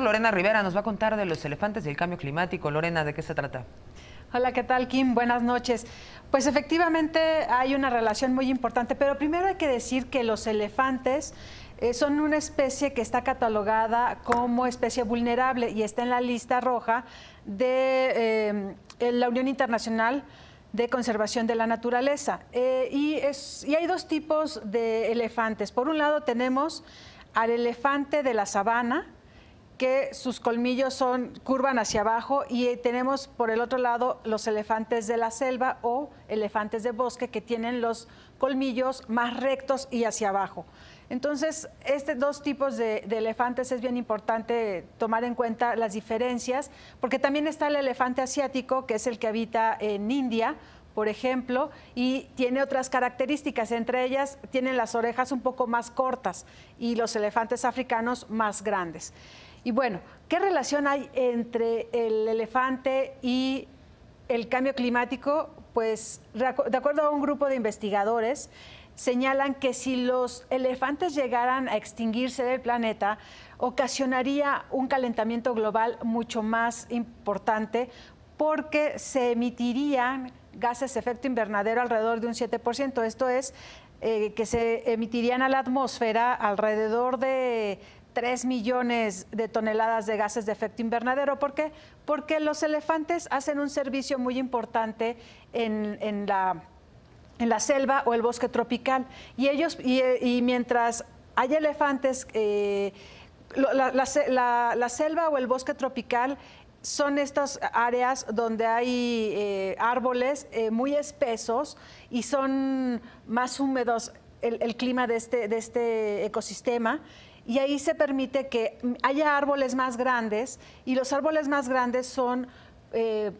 Lorena Rivera nos va a contar de los elefantes y el cambio climático. Lorena, ¿de qué se trata? Hola, ¿qué tal, Kim? Buenas noches. Pues efectivamente hay una relación muy importante, pero primero hay que decir que los elefantes eh, son una especie que está catalogada como especie vulnerable y está en la lista roja de eh, la Unión Internacional de conservación de la naturaleza. Eh, y hay dos tipos de elefantes. Por un lado tenemos al elefante de la sabana, que sus colmillos son curvan hacia abajo y eh, tenemos por el otro lado los elefantes de la selva o elefantes de bosque que tienen los colmillos más rectos y hacia abajo. Entonces, estos dos tipos de, de, elefantes es bien importante tomar en cuenta las diferencias, porque también está el elefante asiático, que es el que habita en India, por ejemplo, y tiene otras características, entre ellas tienen las orejas un poco más cortas y los elefantes africanos más grandes. Y bueno, ¿qué relación hay entre el elefante y el cambio climático? Pues de acuerdo a un grupo de investigadores, señalan que si los elefantes llegaran a extinguirse del planeta, ocasionaría un calentamiento global mucho más importante porque se emitirían gases de efecto invernadero alrededor de un 7%. Esto es eh, que se emitirían a la atmósfera alrededor de 3 millones de toneladas de gases de efecto invernadero. ¿Por qué? Porque los elefantes hacen un servicio muy importante en, en, la, en la, selva o el bosque tropical. Y, ellos, y, mientras hay elefantes, eh, la, selva o el bosque tropical son estas áreas donde hay eh, árboles eh, muy espesos y son más húmedos el, clima de este, de este ecosistema y ahí se permite que haya árboles más grandes y los árboles más grandes son... Eh,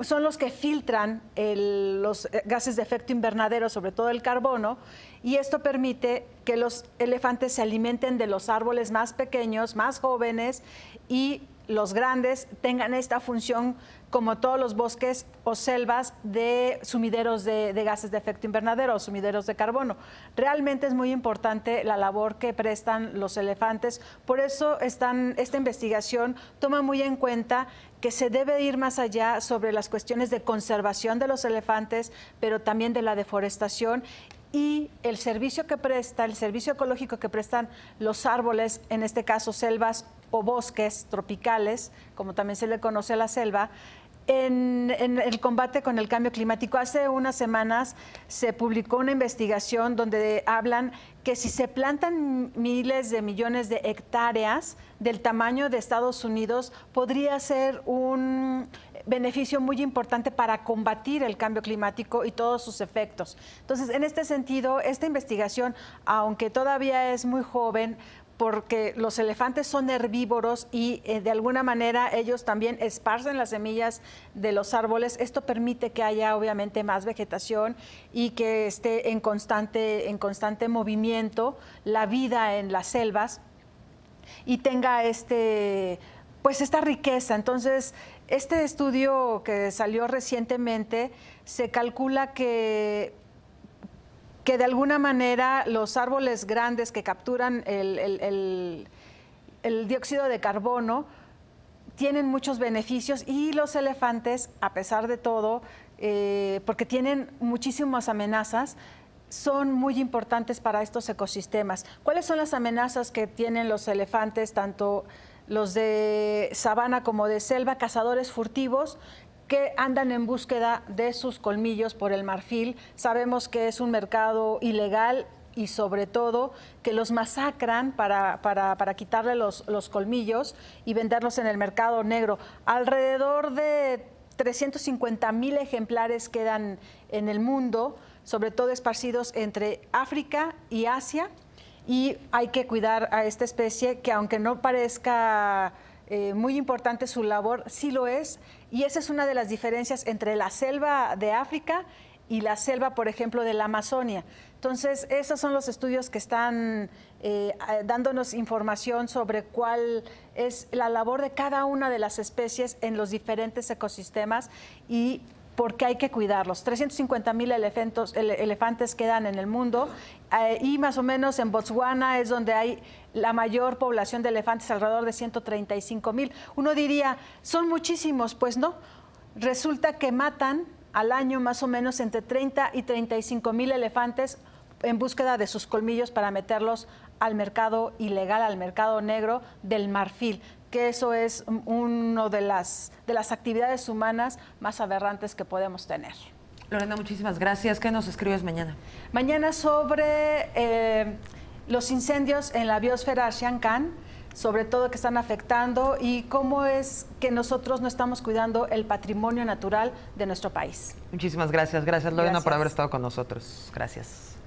son los que filtran los eh, gases de efecto invernadero, sobre todo el carbono, y esto permite que los elefantes se alimenten de los árboles más pequeños, más jóvenes, y los grandes tengan esta función como todos los bosques o selvas de sumideros de, gases de efecto invernadero o sumideros de carbono. Realmente es muy importante la labor que prestan los elefantes, por eso esta investigación toma muy en cuenta que se debe ir más allá sobre las cuestiones de conservación de los elefantes, pero también de la deforestación y el servicio que presta, el servicio ecológico que prestan los árboles, en este caso selvas o bosques tropicales, como también se le conoce a la selva, en, en, el combate con el cambio climático. Hace unas semanas se publicó una investigación donde hablan que si se plantan miles de millones de hectáreas del tamaño de Estados Unidos, podría ser un beneficio muy importante para combatir el cambio climático y todos sus efectos. Entonces, en este sentido, esta investigación, aunque todavía es muy joven, porque los elefantes son herbívoros y eh, de alguna manera ellos también esparcen las semillas de los árboles. Esto permite que haya obviamente más vegetación y que esté en constante, en constante movimiento la vida en las selvas y tenga este pues esta riqueza. Entonces, este estudio que salió recientemente se calcula que que de alguna manera los árboles grandes que capturan el, dióxido de carbono tienen muchos beneficios y los elefantes, a pesar de todo, eh, porque tienen muchísimas amenazas, son muy importantes para estos ecosistemas. ¿Cuáles son las amenazas que tienen los elefantes tanto los de sabana como de selva, cazadores furtivos que andan en búsqueda de sus colmillos por el marfil. Sabemos que es un mercado ilegal y sobre todo que los masacran para, quitarle los, los colmillos y venderlos en el mercado negro. Alrededor de 350 mil ejemplares quedan en el mundo, sobre todo esparcidos entre África y Asia y hay que cuidar a esta especie que aunque no parezca eh, muy importante su labor, sí lo es. Y esa es una de las diferencias entre la selva de África y la selva, por ejemplo, de la Amazonia. Entonces, esos son los estudios que están eh, dándonos información sobre cuál es la labor de cada una de las especies en los diferentes ecosistemas y porque hay que cuidarlos. 350 mil elefantes quedan en el mundo eh, y más o menos en Botswana es donde hay la mayor población de elefantes, alrededor de 135 mil. Uno diría, son muchísimos, pues no. Resulta que matan al año más o menos entre 30 y 35 mil elefantes en búsqueda de sus colmillos para meterlos al mercado ilegal, al mercado negro del marfil que eso es una de las, de las actividades humanas más aberrantes que podemos tener. Lorena, muchísimas gracias. ¿Qué nos escribes mañana? Mañana sobre eh, los incendios en la biosfera Xiancan, sobre todo que están afectando y cómo es que nosotros no estamos cuidando el patrimonio natural de nuestro país. Muchísimas gracias. Gracias, Lorena, por haber estado con nosotros. Gracias.